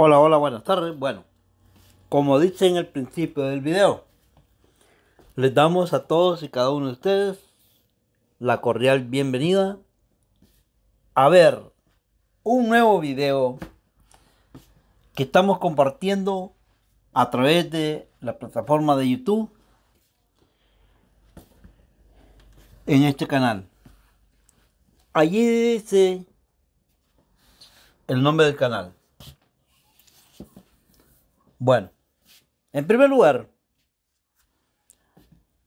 Hola, hola, buenas tardes. Bueno, como dice en el principio del video, les damos a todos y cada uno de ustedes la cordial bienvenida a ver un nuevo video que estamos compartiendo a través de la plataforma de YouTube en este canal. Allí dice el nombre del canal bueno, en primer lugar,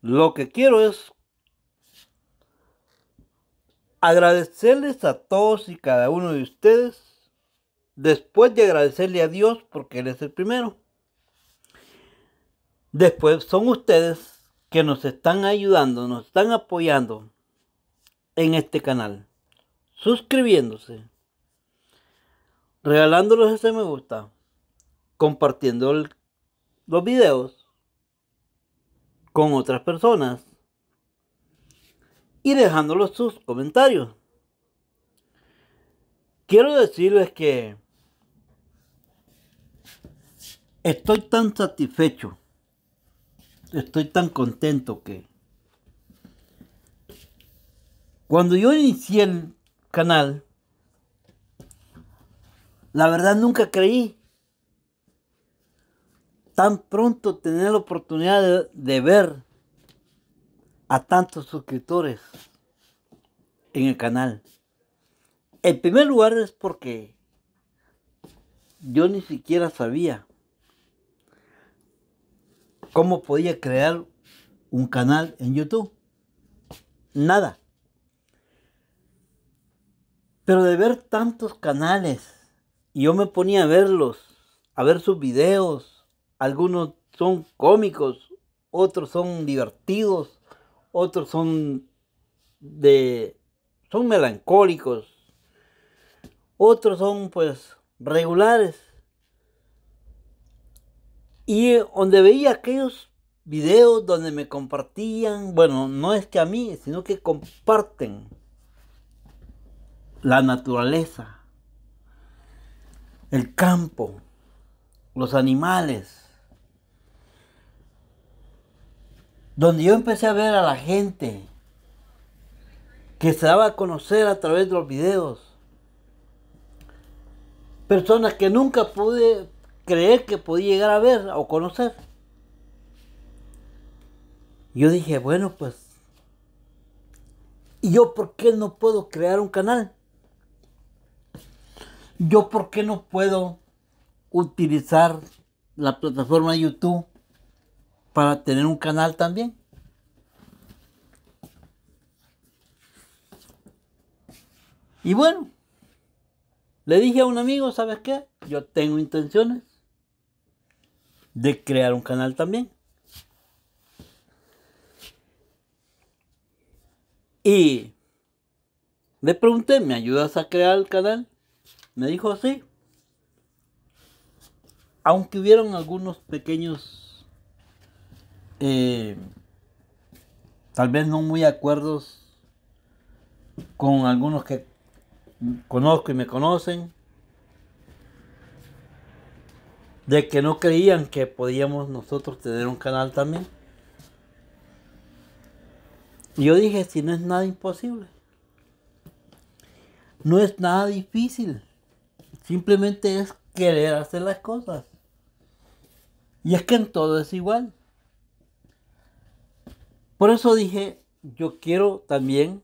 lo que quiero es agradecerles a todos y cada uno de ustedes, después de agradecerle a Dios porque Él es el primero. Después son ustedes que nos están ayudando, nos están apoyando en este canal, suscribiéndose, regalándolos ese me gusta compartiendo los videos con otras personas y dejándolos sus comentarios. Quiero decirles que estoy tan satisfecho, estoy tan contento que cuando yo inicié el canal, la verdad nunca creí tan pronto tener la oportunidad de, ver a tantos suscriptores en el canal. En primer lugar es porque yo ni siquiera sabía cómo podía crear un canal en YouTube. Nada. Pero de ver tantos canales, y yo me ponía a verlos, a ver sus videos, algunos son cómicos, otros son divertidos, otros son de son melancólicos, otros son pues regulares. Y donde veía aquellos videos donde me compartían, bueno, no es que a mí, sino que comparten la naturaleza, el campo, los animales, donde yo empecé a ver a la gente que se daba a conocer a través de los videos. Personas que nunca pude creer que podía llegar a ver o conocer. Yo dije, bueno, pues, ¿y yo por qué no puedo crear un canal? ¿Yo por qué no puedo utilizar la plataforma YouTube para tener un canal también. Y bueno, le dije a un amigo, ¿sabes qué? Yo tengo intenciones de crear un canal también. Y le pregunté, ¿me ayudas a crear el canal? Me dijo sí. Aunque hubieron algunos pequeños eh, tal vez no muy acuerdos con algunos que conozco y me conocen, de que no creían que podíamos nosotros tener un canal también. Y yo dije, si no es nada imposible, no es nada difícil, simplemente es querer hacer las cosas. Y es que en todo es igual. Por eso dije, yo quiero también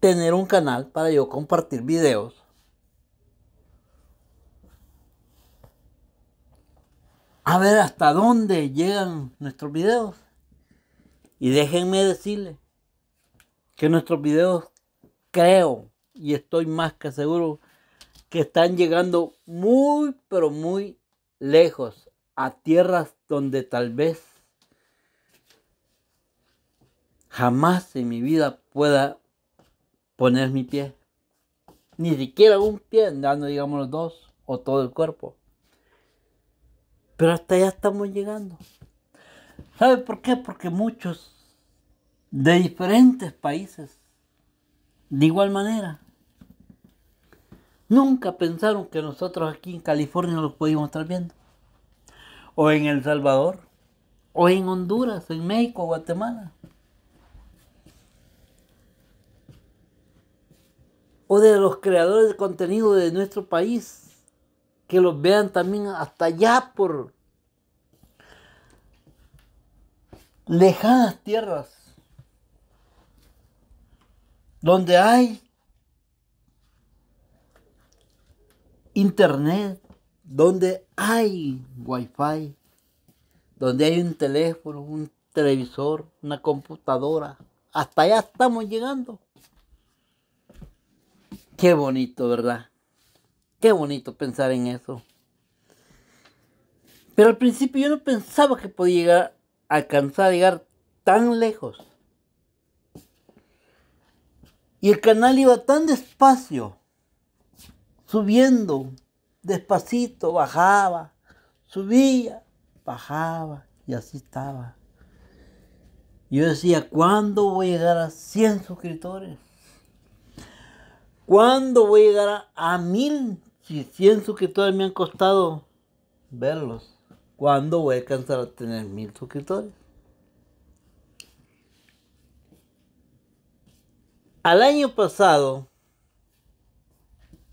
tener un canal para yo compartir videos. A ver hasta dónde llegan nuestros videos. Y déjenme decirles que nuestros videos creo y estoy más que seguro que están llegando muy pero muy lejos a tierras donde tal vez jamás en mi vida pueda poner mi pie. Ni siquiera un pie, andando digamos los dos o todo el cuerpo. Pero hasta allá estamos llegando. ¿Sabe por qué? Porque muchos de diferentes países, de igual manera, nunca pensaron que nosotros aquí en California los podíamos estar viendo. O en El Salvador, o en Honduras, en México, Guatemala. o de los creadores de contenido de nuestro país, que los vean también hasta allá por lejanas tierras, donde hay internet, donde hay wifi, donde hay un teléfono, un televisor, una computadora. Hasta allá estamos llegando. Qué bonito, ¿verdad? Qué bonito pensar en eso. Pero al principio yo no pensaba que podía llegar, alcanzar a llegar tan lejos. Y el canal iba tan despacio, subiendo, despacito, bajaba, subía, bajaba, y así estaba. Yo decía, ¿cuándo voy a llegar a 100 suscriptores? ¿Cuándo voy a llegar a, a mil? suscriptores me han costado verlos. ¿Cuándo voy a alcanzar a tener mil suscriptores? Al año pasado,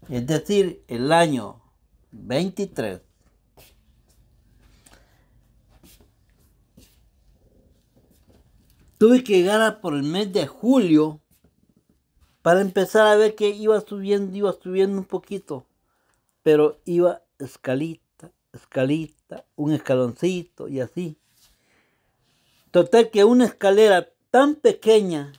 es decir, el año 23, tuve que llegar por el mes de julio para empezar a ver que iba subiendo, iba subiendo un poquito, pero iba escalita, escalita, un escaloncito y así. Total que una escalera tan pequeña,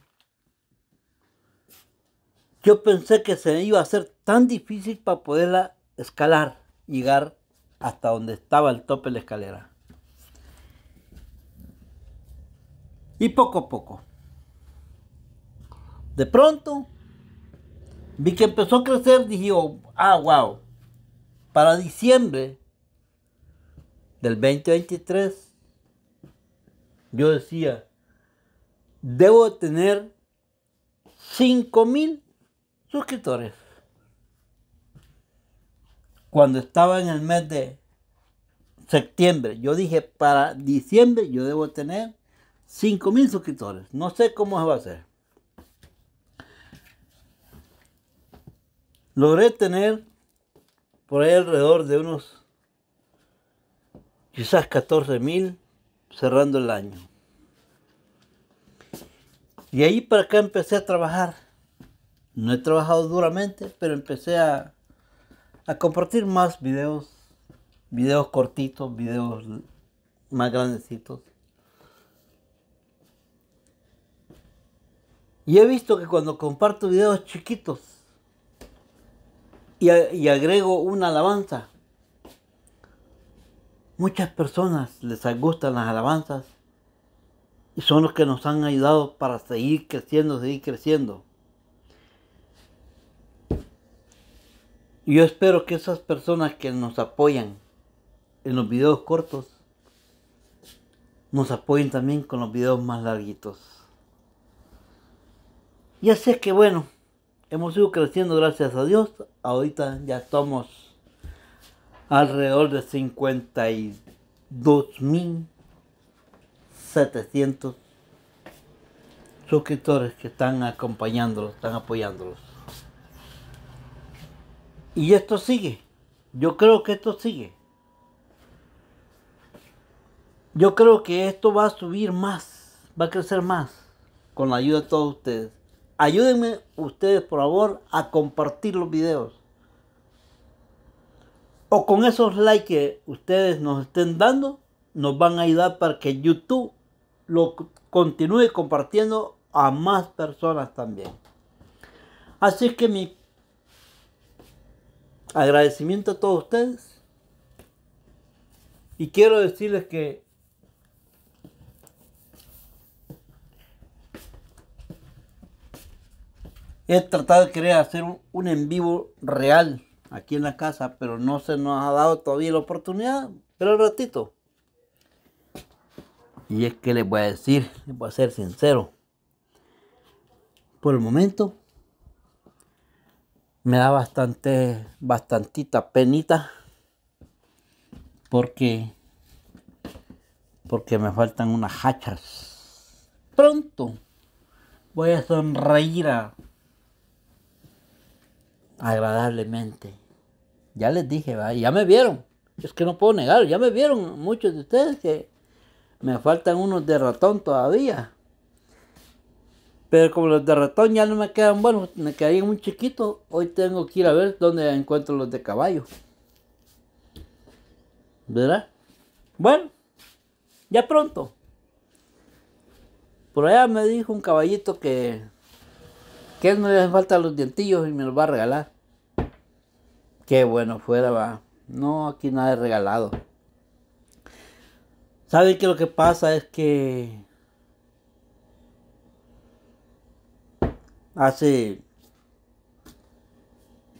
yo pensé que se iba a hacer tan difícil para poderla escalar, llegar hasta donde estaba el tope de la escalera. Y poco a poco. De pronto, Vi que empezó a crecer, dije, ah, wow. Para diciembre del 2023, yo decía, debo tener 5000 suscriptores. Cuando estaba en el mes de septiembre, yo dije para diciembre yo debo tener 5000 suscriptores. No sé cómo se va a hacer. Logré tener por ahí alrededor de unos quizás 14.000 mil cerrando el año. Y ahí para acá empecé a trabajar. No he trabajado duramente, pero empecé a, a compartir más videos, videos cortitos, videos más grandecitos. Y he visto que cuando comparto videos chiquitos, y, agrego una alabanza. Muchas personas les gustan las alabanzas y son los que nos han ayudado para seguir creciendo, seguir creciendo. Yo espero que esas personas que nos apoyan en los videos cortos nos apoyen también con los videos más larguitos. Ya sé que bueno, hemos ido creciendo gracias a Dios. Ahorita ya estamos alrededor de 52.700 suscriptores que están acompañándolos, están apoyándolos. Y esto sigue. Yo creo que esto sigue. Yo creo que esto va a subir más, va a crecer más con la ayuda de todos ustedes. Ayúdenme ustedes, por favor, a compartir los videos. O con esos likes que ustedes nos estén dando, nos van a ayudar para que YouTube lo continúe compartiendo a más personas también. Así que mi agradecimiento a todos ustedes. Y quiero decirles que He tratado de querer hacer un, en vivo real aquí en la casa, pero no se nos ha dado todavía la oportunidad. Pero al ratito. Y es que les voy a decir, les voy a ser sincero. Por el momento, me da bastante, bastantita penita. Porque, porque me faltan unas hachas. Pronto voy a sonreír a agradablemente. Ya les dije, ya me vieron. Es que no puedo negar, ya me vieron muchos de ustedes que me faltan unos de ratón todavía. Pero como los de ratón ya no me quedan bueno, me quedan muy chiquito. Hoy tengo que ir a ver dónde encuentro los de caballo. ¿Verdad? Bueno, ya pronto. Por allá me dijo un caballito que que no le hacen falta los dientillos y me los va a regalar. Qué bueno fuera, va. No, aquí nada es regalado. ¿Saben que lo que pasa es que hace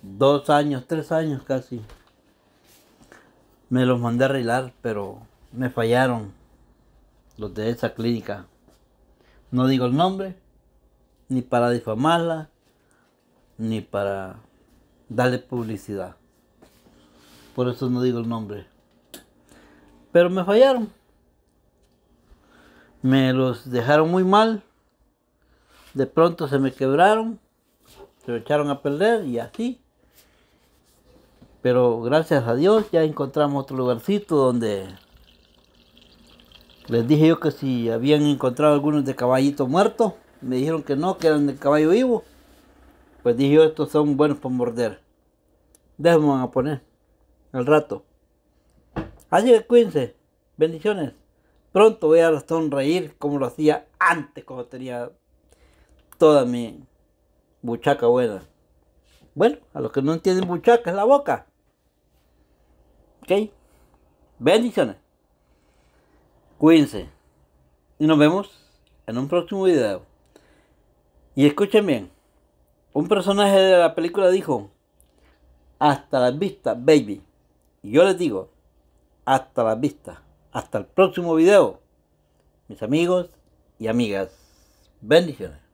dos años, tres años casi, me los mandé a arreglar, pero me fallaron los de esa clínica. No digo el nombre, ni para difamarla, ni para darle publicidad. Por eso no digo el nombre. Pero me fallaron. Me los dejaron muy mal. De pronto se me quebraron. Se lo echaron a perder y así. Pero gracias a Dios ya encontramos otro lugarcito donde les dije yo que si habían encontrado algunos de caballitos muertos, me dijeron que no, que eran de caballo vivo. Pues dije yo, estos son buenos para morder. Déjenme a poner. Al rato. Así que cuídense. Bendiciones. Pronto voy a sonreír como lo hacía antes, cuando tenía toda mi buchaca buena. Bueno, a los que no entienden buchaca es la boca. ¿Ok? Bendiciones. Cuídense. Y nos vemos en un próximo video. Y escuchen bien, un personaje de la película dijo, hasta la vista, baby. Y yo les digo, hasta la vista, hasta el próximo video, mis amigos y amigas. Bendiciones.